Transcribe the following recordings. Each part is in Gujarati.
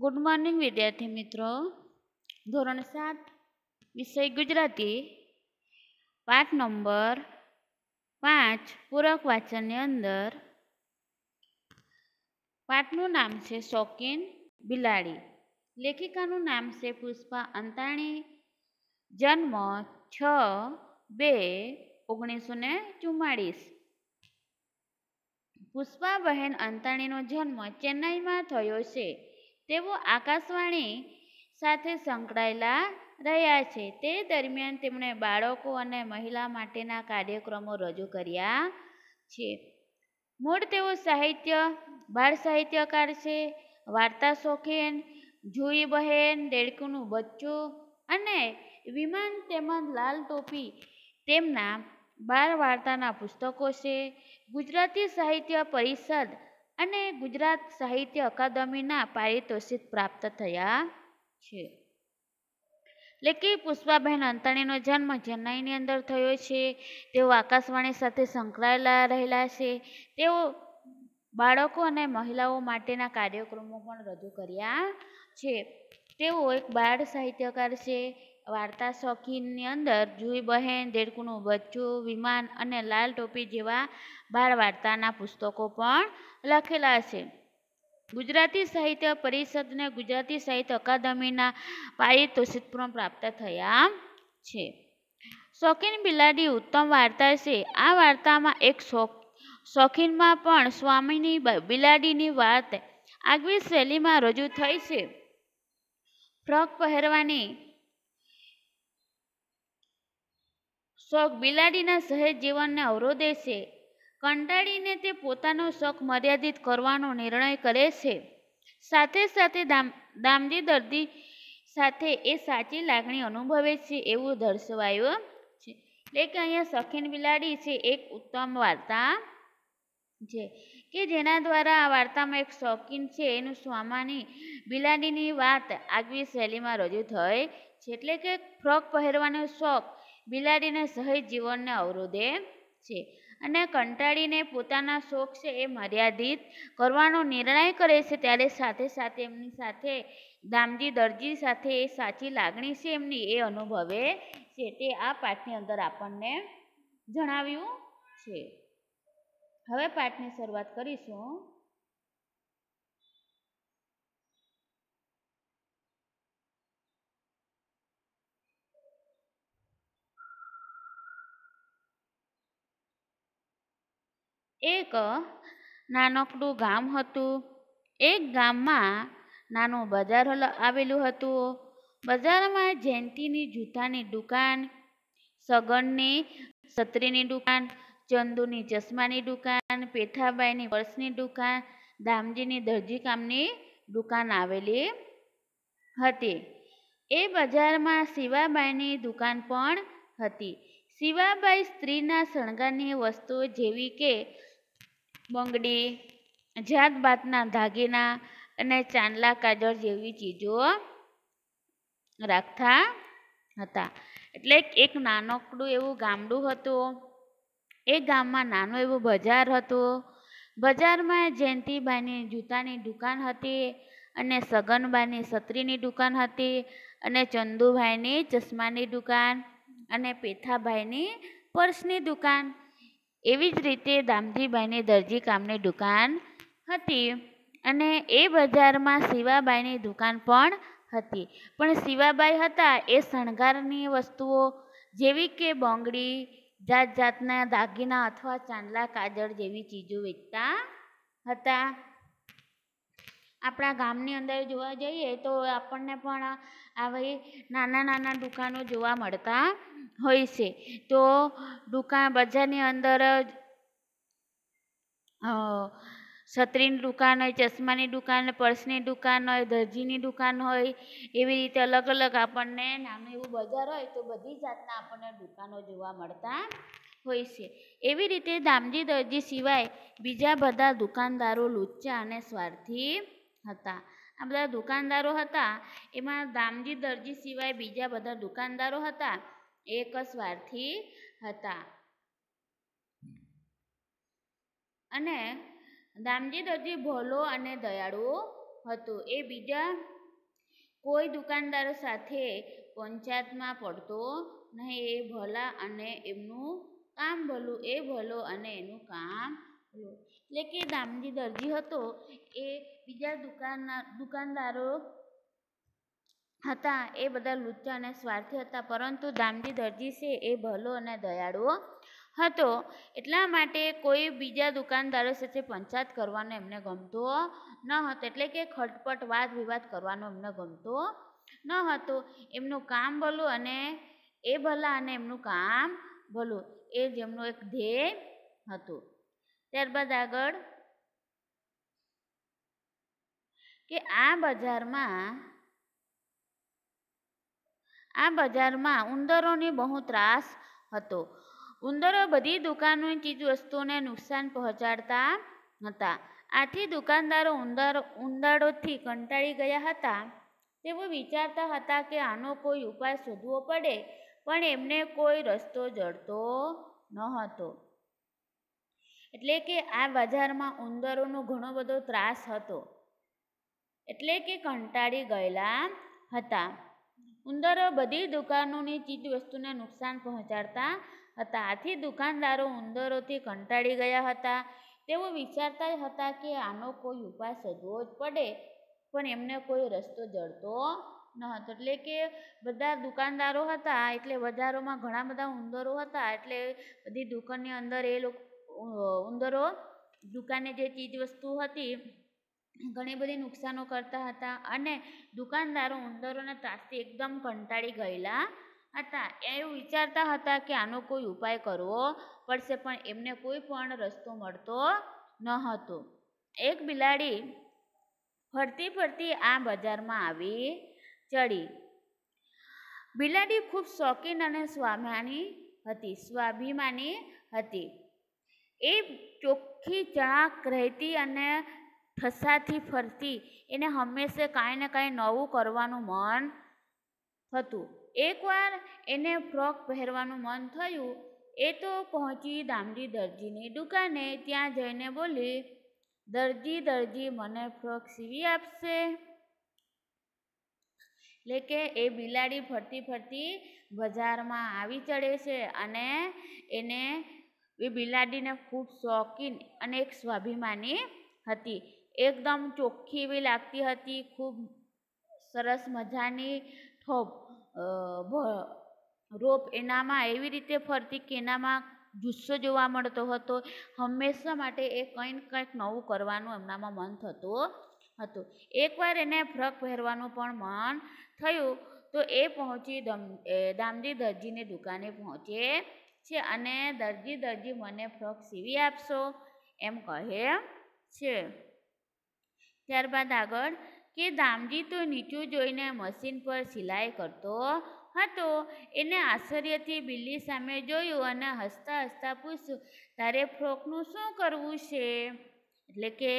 ગુડ મોર્નિંગ વિદ્યાર્થી મિત્રો ધોરણ સાત વિષય ગુજરાતી પાઠ નંબર પાંચ પૂરક વાંચનની અંદર પાઠનું નામ છે શોકીન બિલાડી લેખિકાનું નામ છે પુષ્પા અંતાણી જન્મ છ બે ઓગણીસો ને ચુમ્માળીસ પુષ્પાબહેન અંતાણીનો જન્મ ચેન્નાઈમાં થયો છે તેઓ આકાશવાણી સાથે સંકળાયેલા રહ્યા છે તે દરમિયાન તેમણે બાળકો અને મહિલા માટેના કાર્યક્રમો રજૂ કર્યા છે મૂળ તેઓ સાહિત્ય બાળ સાહિત્યકાર છે વાર્તા શોખીન જુઈ બહેન દેડકુનું બચ્ચું અને વિમાન તેમજ લાલ ટોપી તેમના બાળ વાર્તાના પુસ્તકો છે ગુજરાતી સાહિત્ય પરિષદ અને ગુજરાત સાહિત્ય અકાદમીના પારિતોષિક પ્રાપ્ત થયા છે એટલે કે પુષ્પાબહેન અંતાણીનો જન્મ ચેન્નાઈની અંદર થયો છે તેઓ આકાશવાણી સાથે સંકળાયેલા રહેલા છે તેઓ બાળકો અને મહિલાઓ માટેના કાર્યક્રમો પણ રજૂ કર્યા છે તેઓ એક બાળ સાહિત્યકાર છે વાર્તા શોખીનની અંદર જુઈ બહેન દેડકુનું બચ્ચું વિમાન અને લાલ ટોપી જેવા બાળ વાર્તાના પુસ્તકો પણ લખેલા છે ગુજરાતી સાહિત્ય પરિષદને ગુજરાતી સાહિત્ય અકાદમીના પારિતોષિક પણ પ્રાપ્ત થયા છે શોખીન બિલાડી ઉત્તમ વાર્તા છે આ વાર્તામાં એક શોખ શોખીનમાં પણ સ્વામીની બિલાડીની વાત આગવી શૈલીમાં રજૂ થઈ છે ફ્રોક પહેરવાની શોખ બિલાડીના સહેજ જીવનને અવરોધે છે કંટાળીને તે પોતાનો શોખ મર્યાદિત કરવાનો નિર્ણય કરે છે સાથે સાથે દામ દામદી દર્દી સાથે એ સાચી લાગણી અનુભવે છે એવું દર્શાવાયું છે એટલે કે અહીંયા સખીન બિલાડી છે એક ઉત્તમ વાર્તા છે કે જેના દ્વારા આ વાર્તામાં એક શોખીન છે એનું સ્વામાની બિલાડીની વાત આગવી શૈલીમાં રજૂ થઈ છે એટલે કે ફ્રોક પહેરવાનો શોખ બિલાડીને સહજ જીવનને અવરોધે છે અને કંટાળીને પોતાના શોખ છે એ મર્યાદિત કરવાનો નિર્ણય કરે છે ત્યારે સાથે સાથે એમની સાથે દામજી દરજી સાથે એ સાચી લાગણી છે એમની એ અનુભવે છે તે આ પાઠની અંદર આપણને જણાવ્યું છે હવે પાઠની શરૂઆત કરીશું એક નાનકડું ગામ હતું એક ગામમાં નાનું બજાર આવેલું હતું બજારમાં જયંતિની જૂતાની દુકાન સગનની સત્રીની દુકાન ચંદુની ચશ્માની દુકાન પેઠાબાઈની પર્સની દુકાન દામજીની દરજી કામની દુકાન આવેલી હતી એ બજારમાં શિવાબાઈની દુકાન પણ હતી શિવાબાઈ સ્ત્રીના શણગારની વસ્તુઓ જેવી કે બંગડી જાતભાતના દાગીના અને ચાંદલા કાજળ જેવી ચીજો રાખતા હતા એટલે એક નાનકડું એવું ગામડું હતું એ ગામમાં નાનું એવું બજાર હતું બજારમાં જયંતિબાની જૂતાની દુકાન હતી અને સગનબાની છત્રીની દુકાન હતી અને ચંદુભાઈની ચશ્માની દુકાન અને પેથાભાઈની પર્સની દુકાન એવી જ રીતે દામજીબાઈની દરજી કામની દુકાન હતી અને એ બજારમાં શિવાબાઈની દુકાન પણ હતી પણ શિવાબાઈ હતા એ શણગારની વસ્તુઓ જેવી કે બોંગડી જાત જાતના દાગીના અથવા ચાંદલા કાજળ જેવી ચીજો વેચતા હતા આપણા ગામની અંદર જોવા જઈએ તો આપણને પણ આવી નાના નાના દુકાનો જોવા મળતા હોય છે તો દુકાન બજારની અંદર છત્રીની દુકાન હોય ચશ્માની દુકાન પર્સની દુકાન હોય દરજીની દુકાન હોય એવી રીતે અલગ અલગ આપણને નાનું એવું બજાર હોય તો બધી જાતના આપણને દુકાનો જોવા મળતા હોય છે એવી રીતે દામજી દરજી સિવાય બીજા બધા દુકાનદારો લુચ્ચા અને સ્વાર્થી હતા આ બધા દુકાનદારો હતા એમાં દામજી દરજી સિવાય બીજા બધા દુકાનદારો હતા એક સ્વાર્થી હતા અને દામજી દરજી ભોલો અને દયાળુ હતો એ બીજા કોઈ દુકાનદાર સાથે પંચાયતમાં પડતો નહીં એ ભલા અને એમનું કામ ભલું એ ભલો અને એનું કામ ભલું એટલે કે દામજી દરજી હતો એ બીજા દુકાનના દુકાનદારો હતા એ બધા લુચ્ચા અને સ્વાર્થી હતા પરંતુ દામજી દરજી છે એ ભલો અને દયાળુઓ હતો એટલા માટે કોઈ બીજા દુકાનદારો સાથે પંચાયત કરવાનો એમને ગમતો ન હતો એટલે કે ખટપટ વાદ વિવાદ કરવાનો એમને ગમતો ન હતો એમનું કામ ભલું અને એ ભલા અને એમનું કામ ભલું એ જેમનું એક ધ્યેય હતું ત્યારબાદ આગળ કે આ બજારમાં આ બજારમાં ઉંદરોની બહુ ત્રાસ હતો ઉંદરો બધી દુકાનની ચીજવસ્તુઓને નુકસાન પહોંચાડતા હતા આથી દુકાનદારો ઉંદર ઉંદરોથી કંટાળી ગયા હતા તેઓ વિચારતા હતા કે આનો કોઈ ઉપાય શોધવો પડે પણ એમને કોઈ રસ્તો જડતો ન હતો એટલે કે આ બજારમાં ઉંદરોનો ઘણો બધો ત્રાસ હતો એટલે કે કંટાળી ગયેલા હતા ઉંદરો બધી દુકાનોની ચીજવસ્તુને નુકસાન પહોંચાડતા હતા આથી દુકાનદારો ઉંદરોથી કંટાળી ગયા હતા તેઓ વિચારતા જ હતા કે આનો કોઈ ઉપાય શોધવો જ પડે પણ એમને કોઈ રસ્તો જડતો ન હતો એટલે કે બધા દુકાનદારો હતા એટલે બજારોમાં ઘણા બધા ઉંદરો હતા એટલે બધી દુકાનની અંદર એ લોકો ઉંદરો દુકાને જે ચીજવસ્તુ હતી ઘણી બધી નુકસાનો કરતા હતા અને દુકાનદારો ઉંદરોના ત્રાસથી એકદમ કંટાળી ગયેલા હતા એવું વિચારતા હતા કે આનો કોઈ ઉપાય કરવો પડશે પણ એમને કોઈ પણ રસ્તો મળતો ન હતો એક બિલાડી ફરતી ફરતી આ બજારમાં આવી ચડી બિલાડી ખૂબ શોખીન અને સ્વામાની હતી સ્વાભિમાની હતી એ ચોખ્ખી ચણાક રહેતી અને ઠસાથી ફરતી એને હંમેશા કાંઈ ને કાંઈ નવું કરવાનું મન હતું એકવાર એને ફ્રોક પહેરવાનું મન થયું એ તો પહોંચી દામડી દરજીની દુકાને ત્યાં જઈને બોલી દરજી દરજી મને ફ્રોક સીવી આપશે એટલે કે એ બિલાડી ફરતી ફરતી બજારમાં આવી ચડે છે અને એને એ બિલાડીને ખૂબ શોખીન અને એક સ્વાભિમાની હતી એકદમ ચોખ્ખી એવી લાગતી હતી ખૂબ સરસ મજાની ઠોપ રોપ એનામાં એવી રીતે ફરતી કે એનામાં જુસ્સો જોવા મળતો હતો હંમેશા માટે એ કંઈક કંઈક નવું કરવાનું એમનામાં મન થતું હતું એકવાર એને ફ્રક પહેરવાનું પણ મન થયું તો એ પહોંચી દમ દામજી દરજીની દુકાને પહોંચે છે અને દરજી દરજી મને ફ્રક સીવી આપશો એમ કહે છે ત્યારબાદ આગળ કે દામજી તો નીચું જોઈને મશીન પર સિલાઈ કરતો હતો એને આશ્ચર્યથી બિલ્લી સામે જોયું અને હસતા હસતા પૂછ્યું તારે ફ્રોકનું શું કરવું છે એટલે કે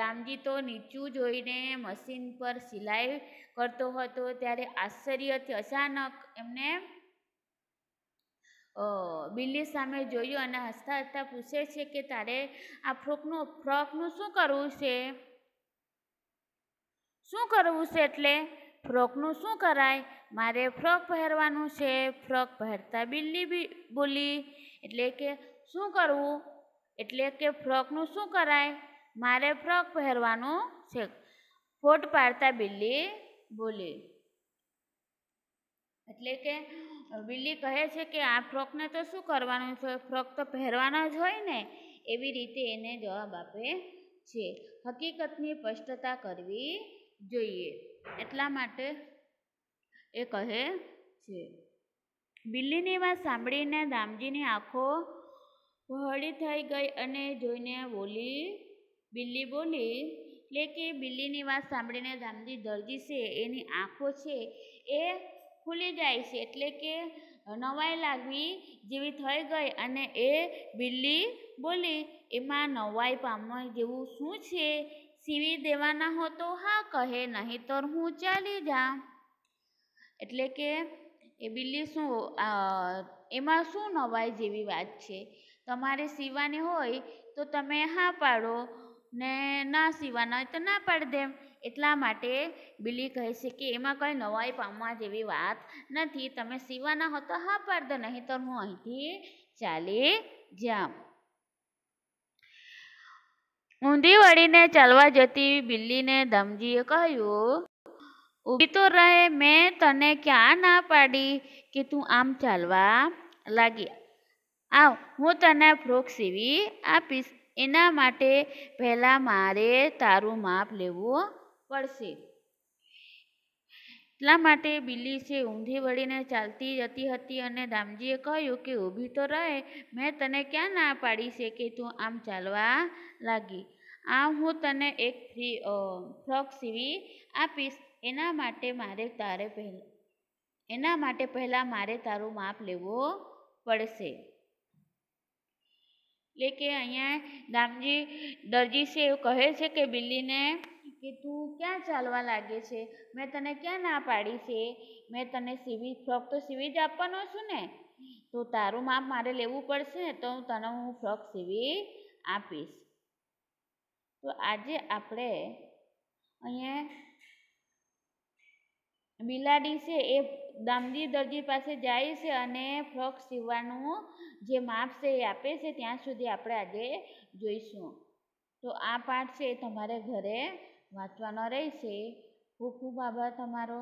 દામજી તો નીચું જોઈને મશીન પર સિલાઈ કરતો હતો ત્યારે આશ્ચર્યથી અચાનક એમને બિલ્લી સામે જોયું અને હસતા હસતા પૂછે છે કે તારે આ ફ્રોકનું ફ્રોકનું શું કરવું છે શું કરવું છે એટલે ફ્રોકનું શું કરાય મારે ફ્રોક પહેરવાનું છે ફ્રોક પહેરતા બિલ્લી બી બોલી એટલે કે શું કરવું એટલે કે ફ્રોકનું શું કરાય મારે ફ્રોક પહેરવાનું છે ફોટ પાડતા બિલ્લી બોલી એટલે કે બિલ્લી કહે છે કે આ ફ્રોકને તો શું કરવાનું છે ફ્રોક તો પહેરવાનો જ હોય ને એવી રીતે એને જવાબ આપે છે હકીકતની સ્પષ્ટતા કરવી જોઈએ એટલા માટે એ કહે છે બિલ્લીની વાત સાંભળીને દામજીની આંખો પહોળી થઈ ગઈ અને જોઈને બોલી બિલ્લી બોલી એટલે કે બિલ્લીની વાત સાંભળીને દામજી દર્દી છે એની આંખો છે એ ખુલી જાય છે એટલે કે નવાઈ લાગવી જેવી થઈ ગઈ અને એ બિલ્લી બોલી એમાં નવાઈ પામવા જેવું શું છે સીવી દેવાના હો તો હા કહે નહીંતર હું ચાલી જા એટલે કે એ બિલ્લી શું એમાં શું નવાઈ જેવી વાત છે તમારે સીવાની હોય તો તમે હા પાડો ને ના સીવાના હોય તો ના પાડી દેમ એટલા માટે બિલી કહે છે કે એમાં કંઈ નવાઈ પામવા જેવી વાત નથી તમે સીવાના હો તો હા પાડ નહીં તો હું અહીંથી ચાલી જાઉં ઊંધી વળીને ચાલવા જતી બિલ્લીને દમજીએ કહ્યું ઊભી તો રહે મેં તને ક્યાં ના પાડી કે તું આમ ચાલવા લાગી આવ હું તને ફ્રોક સીવી આપીશ એના માટે પહેલાં મારે તારું માપ લેવું પડશે એટલા માટે બિલ્લી છે ઊંધી વળીને ચાલતી જતી હતી અને દામજીએ કહ્યું કે ઊભી તો રહે મેં તને ક્યાં ના પાડી છે કે તું આમ ચાલવા લાગી આમ હું તને એક ફ્રી ફ્રોક સીવી આપીશ એના માટે મારે તારે પહેલાં એના માટે પહેલાં મારે તારું માપ લેવો પડશે એટલે કે અહીંયા દામજી દરજી છે એવું કહે છે કે બિલ્લીને કે તું ક્યાં ચાલવા લાગે છે મેં તને ક્યાં ના પાડી છે મેં તને સીવી ફ્રોક તો સીવી જ આપવાનો છું ને તો તારું માપ મારે લેવું પડશે ને તો તને હું ફ્રોક સીવી આપીશ તો આજે આપણે અહીંયા બિલાડી છે એ દામદી દરજી પાસે જાય છે અને ફ્રોક સીવવાનું જે માપ છે એ આપે છે ત્યાં સુધી આપણે આજે જોઈશું તો આ પાઠ છે એ તમારે ઘરે વાંચવાનો રહેશે ખૂબ ખૂબ આભાર તમારો